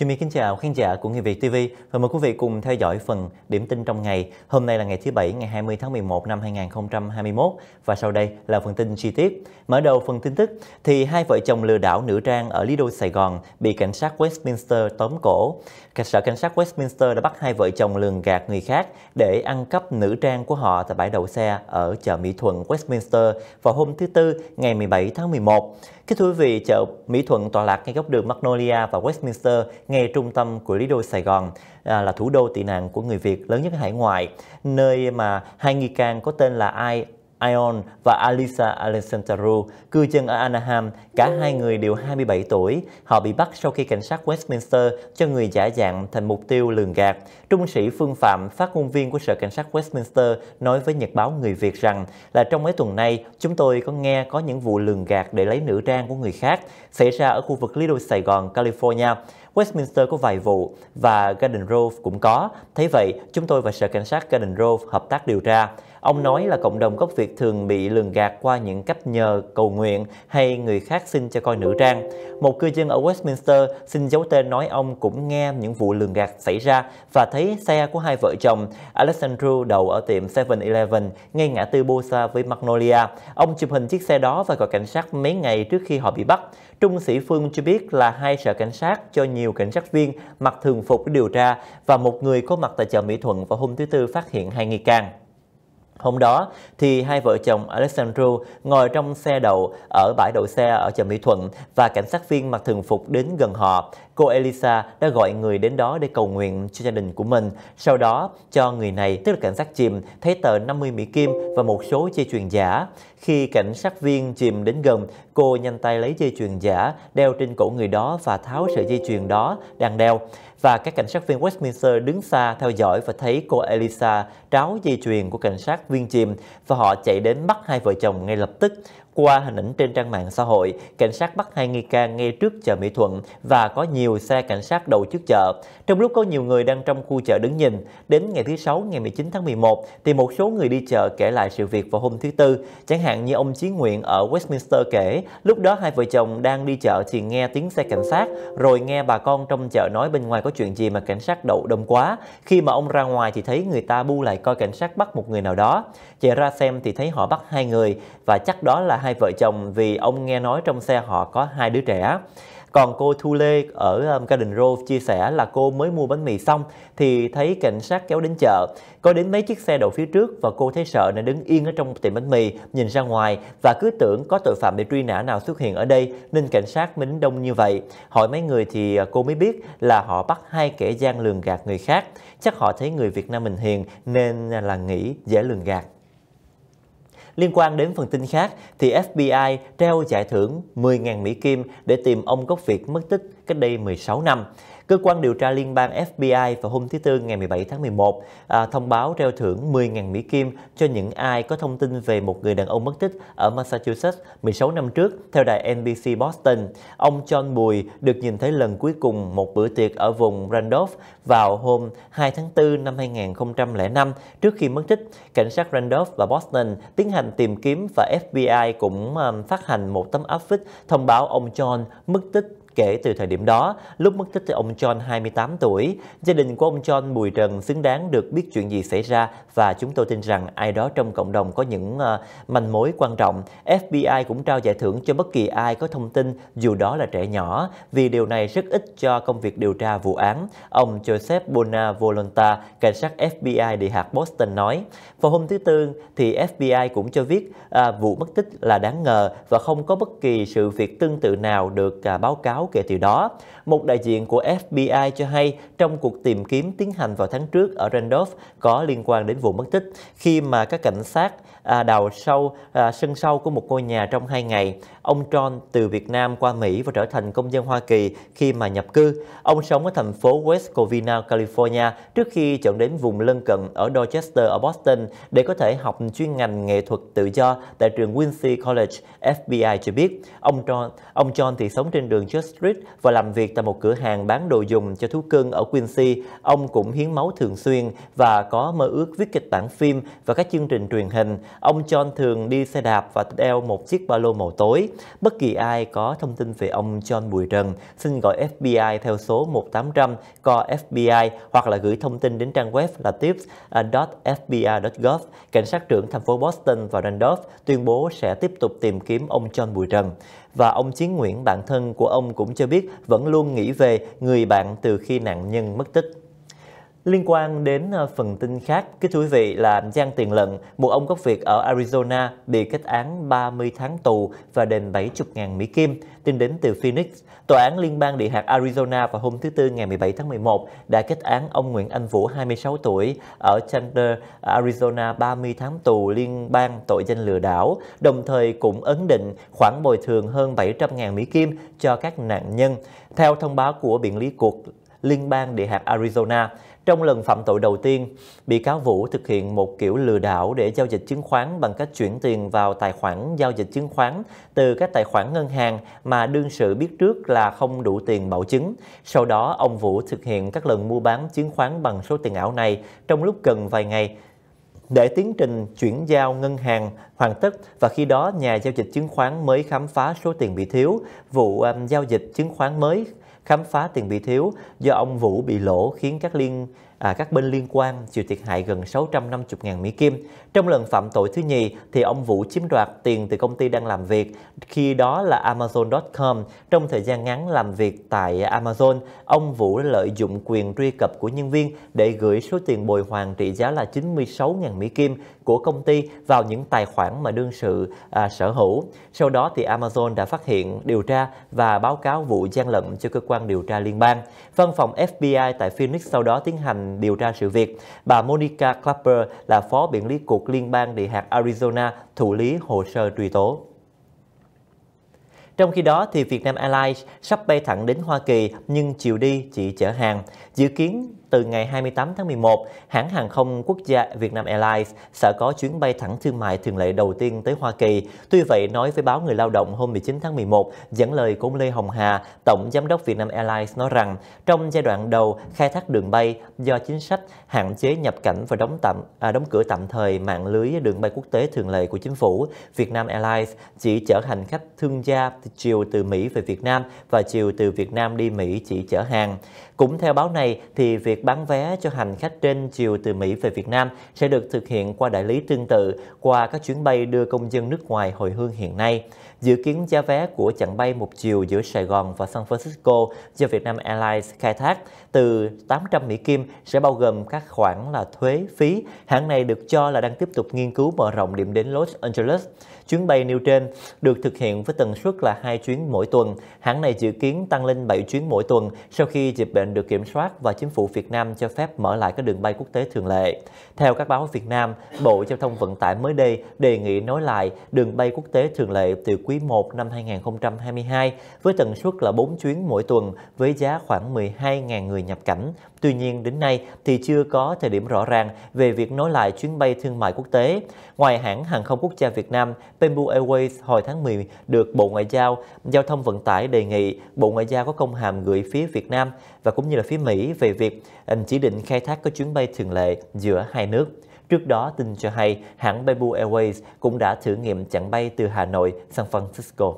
Xin My kính chào khán giả của Người Việt TV và mời quý vị cùng theo dõi phần điểm tin trong ngày. Hôm nay là ngày thứ Bảy, ngày 20 tháng 11 năm 2021 và sau đây là phần tin chi tiết. Mở đầu phần tin tức thì hai vợ chồng lừa đảo nữ trang ở Lý Đô, Sài Gòn bị cảnh sát Westminster tóm cổ. Cảnh sở cảnh sát Westminster đã bắt hai vợ chồng lường gạt người khác để ăn cắp nữ trang của họ tại bãi đậu xe ở chợ Mỹ Thuận, Westminster vào hôm thứ Tư ngày 17 tháng 11. Kính thưa quý vị, chợ Mỹ Thuận tọa lạc ngay góc đường Magnolia và Westminster, ngay trung tâm của Lý Đô Sài Gòn, à, là thủ đô tị nạn của người Việt lớn nhất hải ngoại, nơi mà hai nghi can có tên là Ai Ion và Alisa Alessandro, cư dân ở Anaheim. Cả hai người đều 27 tuổi. Họ bị bắt sau khi cảnh sát Westminster cho người giả dạng thành mục tiêu lường gạt. Trung sĩ Phương Phạm, phát ngôn viên của Sở Cảnh sát Westminster, nói với Nhật báo Người Việt rằng là trong mấy tuần nay, chúng tôi có nghe có những vụ lường gạt để lấy nữ trang của người khác xảy ra ở khu vực Little Sài Gòn, California. Westminster có vài vụ và Garden Grove cũng có. Thế vậy, chúng tôi và Sở Cảnh sát Garden Grove hợp tác điều tra. Ông nói là cộng đồng gốc Việt thường bị lường gạt qua những cách nhờ, cầu nguyện hay người khác xin cho coi nữ trang. Một cư dân ở Westminster xin giấu tên nói ông cũng nghe những vụ lường gạt xảy ra và thấy xe của hai vợ chồng Alexandru đậu ở tiệm 7-Eleven ngay ngã tư Bosa với Magnolia. Ông chụp hình chiếc xe đó và gọi cảnh sát mấy ngày trước khi họ bị bắt. Trung sĩ Phương cho biết là hai sở cảnh sát cho nhiều cảnh sát viên mặc thường phục để điều tra và một người có mặt tại chợ Mỹ Thuận vào hôm thứ Tư phát hiện hai nghi can. Hôm đó thì hai vợ chồng Alexandru ngồi trong xe đậu ở bãi đậu xe ở chợ Mỹ Thuận và cảnh sát viên mặc thường phục đến gần họ. Cô Elisa đã gọi người đến đó để cầu nguyện cho gia đình của mình. Sau đó cho người này, tức là cảnh sát chìm, thấy tờ 50 Mỹ Kim và một số dây chuyền giả. Khi cảnh sát viên chìm đến gần, cô nhanh tay lấy dây chuyền giả đeo trên cổ người đó và tháo sợi dây chuyền đó đang đeo và các cảnh sát viên Westminster đứng xa theo dõi và thấy cô Elisa tráo dây chuyền của cảnh sát viên chìm và họ chạy đến bắt hai vợ chồng ngay lập tức. Qua hình ảnh trên trang mạng xã hội, cảnh sát bắt hai nghi can ngay trước chợ Mỹ Thuận và có nhiều xe cảnh sát đậu trước chợ. Trong lúc có nhiều người đang trong khu chợ đứng nhìn, đến ngày thứ Sáu ngày 19 tháng 11 thì một số người đi chợ kể lại sự việc vào hôm thứ Tư. Chẳng hạn như ông Chí Nguyện ở Westminster kể, lúc đó hai vợ chồng đang đi chợ thì nghe tiếng xe cảnh sát, rồi nghe bà con trong chợ nói bên ngoài có chuyện gì mà cảnh sát đậu đông quá. Khi mà ông ra ngoài thì thấy người ta bu lại coi cảnh sát bắt một người nào đó. Chạy ra xem thì thấy họ bắt hai người và chắc đó là hai vợ chồng vì ông nghe nói trong xe họ có hai đứa trẻ. Còn cô Thu Lê ở um, Garden Grove chia sẻ là cô mới mua bánh mì xong thì thấy cảnh sát kéo đến chợ. Có đến mấy chiếc xe đậu phía trước và cô thấy sợ nên đứng yên ở trong tiệm bánh mì, nhìn ra ngoài và cứ tưởng có tội phạm bị truy nã nào xuất hiện ở đây nên cảnh sát mới đông như vậy. Hỏi mấy người thì à, cô mới biết là họ bắt hai kẻ gian lường gạt người khác. Chắc họ thấy người Việt Nam mình hiền nên à, là nghĩ dễ lường gạt. Liên quan đến phần tin khác, thì FBI treo giải thưởng 10.000 Mỹ Kim để tìm ông gốc Việt mất tích cách đây 16 năm. Cơ quan điều tra liên bang FBI vào hôm thứ Tư ngày 17 tháng 11 à, thông báo treo thưởng 10.000 Mỹ Kim cho những ai có thông tin về một người đàn ông mất tích ở Massachusetts 16 năm trước, theo đài NBC Boston. Ông John Bùi được nhìn thấy lần cuối cùng một bữa tiệc ở vùng Randolph vào hôm 2 tháng 4 năm 2005 trước khi mất tích. Cảnh sát Randolph và Boston tiến hành tìm kiếm và FBI cũng um, phát hành một tấm áp phích thông báo ông John mất tích Kể từ thời điểm đó, lúc mất tích ông John 28 tuổi, gia đình của ông John Bùi Trần xứng đáng được biết chuyện gì xảy ra và chúng tôi tin rằng ai đó trong cộng đồng có những uh, manh mối quan trọng. FBI cũng trao giải thưởng cho bất kỳ ai có thông tin dù đó là trẻ nhỏ vì điều này rất ít cho công việc điều tra vụ án. Ông Joseph Bonavolonta, cảnh sát FBI địa hạt Boston nói, vào hôm thứ Tư thì FBI cũng cho biết uh, vụ mất tích là đáng ngờ và không có bất kỳ sự việc tương tự nào được uh, báo cáo báo kể từ đó. Một đại diện của FBI cho hay trong cuộc tìm kiếm tiến hành vào tháng trước ở Randolph có liên quan đến vụ mất tích khi mà các cảnh sát à, đào sâu à, sân sâu của một ngôi nhà trong hai ngày. Ông John từ Việt Nam qua Mỹ và trở thành công dân Hoa Kỳ khi mà nhập cư. Ông sống ở thành phố West Covina, California trước khi chọn đến vùng lân cận ở Dorchester ở Boston để có thể học chuyên ngành nghệ thuật tự do tại trường Quincy College, FBI cho biết. Ông John, ông John thì sống trên đường Church Street và làm việc tại một cửa hàng bán đồ dùng cho thú cưng ở Quincy. Ông cũng hiến máu thường xuyên và có mơ ước viết kịch bản phim và các chương trình truyền hình. Ông John thường đi xe đạp và đeo một chiếc ba lô màu tối. Bất kỳ ai có thông tin về ông John Bùi Trần, xin gọi FBI theo số 1800 co FBI hoặc là gửi thông tin đến trang web là tips.fbi.gov. À, Cảnh sát trưởng thành phố Boston và Randolph tuyên bố sẽ tiếp tục tìm kiếm ông John Bùi Trần. Và ông Chiến Nguyễn, bạn thân của ông cũng cho biết vẫn luôn nghĩ về người bạn từ khi nạn nhân mất tích. Liên quan đến ờ, phần tin khác, kính thưa quý vị là Giang Tiền Lận, một ông gốc Việt ở Arizona bị kết án 30 tháng tù và đền 70.000 Mỹ Kim. Tin đến từ Phoenix, Tòa án Liên bang Địa hạt Arizona vào hôm thứ Tư ngày 17 tháng 11 đã kết án ông Nguyễn Anh Vũ, 26 tuổi, ở Chandler, Arizona 30 tháng tù liên bang tội danh lừa đảo, đồng thời cũng ấn định khoản bồi thường hơn 700.000 Mỹ Kim cho các nạn nhân. Theo thông báo của Biện lý cuộc Liên bang Địa hạt Arizona, trong lần phạm tội đầu tiên, bị cáo Vũ thực hiện một kiểu lừa đảo để giao dịch chứng khoán bằng cách chuyển tiền vào tài khoản giao dịch chứng khoán từ các tài khoản ngân hàng mà đương sự biết trước là không đủ tiền bảo chứng. Sau đó, ông Vũ thực hiện các lần mua bán chứng khoán bằng số tiền ảo này trong lúc cần vài ngày để tiến trình chuyển giao ngân hàng hoàn tất và khi đó nhà giao dịch chứng khoán mới khám phá số tiền bị thiếu, vụ um, giao dịch chứng khoán mới khám phá tiền bị thiếu do ông Vũ bị lỗ khiến các liên à, các bên liên quan chịu thiệt hại gần 650.000 Mỹ Kim. Trong lần phạm tội thứ nhì thì ông Vũ chiếm đoạt tiền từ công ty đang làm việc, khi đó là Amazon.com. Trong thời gian ngắn làm việc tại Amazon, ông Vũ lợi dụng quyền truy cập của nhân viên để gửi số tiền bồi hoàn trị giá là 96.000 Mỹ Kim của công ty vào những tài khoản mà đương sự à, sở hữu. Sau đó thì Amazon đã phát hiện, điều tra và báo cáo vụ gian lận cho cơ quan điều tra liên bang. Văn phòng FBI tại Phoenix sau đó tiến hành điều tra sự việc. Bà Monica Clapper là phó biện lý cục liên bang địa hạt Arizona thụ lý hồ sơ truy tố. Trong khi đó, thì Việt Nam Airlines sắp bay thẳng đến Hoa Kỳ nhưng chiều đi chỉ chở hàng. Dự kiến từ ngày 28 tháng 11, hãng hàng không quốc gia Vietnam Airlines sẽ có chuyến bay thẳng thương mại thường lệ đầu tiên tới Hoa Kỳ. Tuy vậy, nói với báo Người Lao động hôm 19 tháng 11, dẫn lời của ông Lê Hồng Hà, Tổng Giám đốc Vietnam Airlines nói rằng, trong giai đoạn đầu khai thác đường bay do chính sách hạn chế nhập cảnh và đóng tạm à, đóng cửa tạm thời mạng lưới đường bay quốc tế thường lệ của chính phủ, Vietnam Airlines chỉ chở hành khách thương gia chiều từ Mỹ về Việt Nam và chiều từ Việt Nam đi Mỹ chỉ chở hàng. Cũng theo báo này thì việc việc bán vé cho hành khách trên chiều từ Mỹ về Việt Nam sẽ được thực hiện qua đại lý tương tự qua các chuyến bay đưa công dân nước ngoài hồi hương hiện nay. Dự kiến giá vé của chặng bay một chiều giữa Sài Gòn và San Francisco do Vietnam Airlines khai thác từ 800 Mỹ Kim sẽ bao gồm các khoản là thuế, phí. Hãng này được cho là đang tiếp tục nghiên cứu mở rộng điểm đến Los Angeles. Chuyến bay nêu trên được thực hiện với tần suất là hai chuyến mỗi tuần. Hãng này dự kiến tăng lên 7 chuyến mỗi tuần sau khi dịch bệnh được kiểm soát và chính phủ Việt Nam cho phép mở lại các đường bay quốc tế thường lệ. Theo các báo Việt Nam, Bộ Giao thông Vận tải mới đây đề nghị nối lại đường bay quốc tế thường lệ từ quý 1 năm 2022 với tần suất là 4 chuyến mỗi tuần với giá khoảng 12.000 người nhập cảnh. Tuy nhiên đến nay thì chưa có thời điểm rõ ràng về việc nối lại chuyến bay thương mại quốc tế. Ngoài hãng hàng không quốc gia Việt Nam, Bamboo Airways hồi tháng 10 được Bộ Ngoại giao, Giao thông Vận tải đề nghị Bộ Ngoại giao có công hàm gửi phía Việt Nam và cũng như là phía Mỹ về việc à, chỉ định khai thác các chuyến bay thường lệ giữa hai nước. Trước đó, tin cho hay hãng Bamboo Airways cũng đã thử nghiệm chặng bay từ Hà Nội sang Francisco.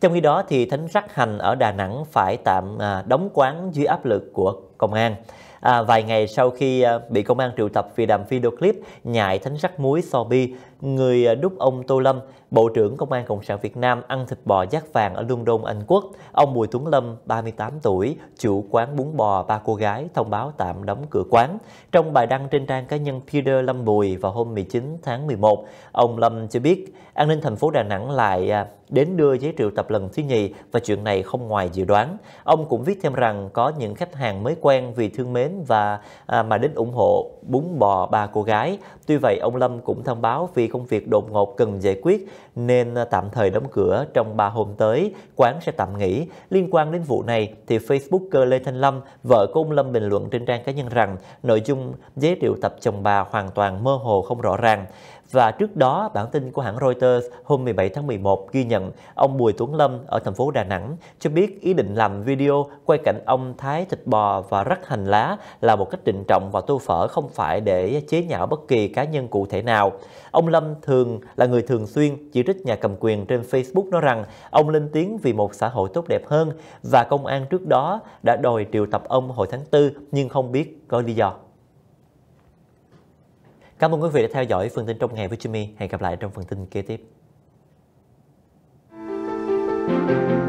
Trong khi đó, thì Thánh Rắc Hành ở Đà Nẵng phải tạm à, đóng quán dưới áp lực của công an. À, vài ngày sau khi à, bị công an triệu tập vì làm video clip nhại thánh rắc muối so bi người à, đúc ông Tô Lâm, Bộ trưởng Công an Cộng sản Việt Nam ăn thịt bò giác vàng ở London, Anh Quốc, ông Bùi Tuấn Lâm, 38 tuổi, chủ quán bún bò ba cô gái thông báo tạm đóng cửa quán. Trong bài đăng trên trang cá nhân Peter Lâm Bùi vào hôm 19 tháng 11, ông Lâm cho biết an ninh thành phố Đà Nẵng lại à, đến đưa giấy triệu tập lần thứ nhì và chuyện này không ngoài dự đoán. Ông cũng viết thêm rằng có những khách hàng mới quen vì thương mến và à, mà đến ủng hộ bún bò ba cô gái. Tuy vậy, ông Lâm cũng thông báo vì công việc đột ngột cần giải quyết nên tạm thời đóng cửa trong 3 hôm tới, quán sẽ tạm nghỉ. Liên quan đến vụ này thì Facebooker Lê Thanh Lâm, vợ của ông Lâm bình luận trên trang cá nhân rằng nội dung giới thiệu tập chồng bà hoàn toàn mơ hồ không rõ ràng. Và trước đó, bản tin của hãng Reuters hôm 17 tháng 11 ghi nhận ông Bùi Tuấn Lâm ở thành phố Đà Nẵng cho biết ý định làm video quay cảnh ông thái thịt bò và rắc hành lá là một cách trịnh trọng và tô phở không phải để chế nhạo bất kỳ cá nhân cụ thể nào. Ông Lâm thường là người thường xuyên chỉ trích nhà cầm quyền trên Facebook nói rằng ông lên tiếng vì một xã hội tốt đẹp hơn và công an trước đó đã đòi triệu tập ông hồi tháng 4 nhưng không biết có lý do. Cảm ơn quý vị đã theo dõi phần tin trong ngày với Jimmy. Hẹn gặp lại trong phần tin kế tiếp.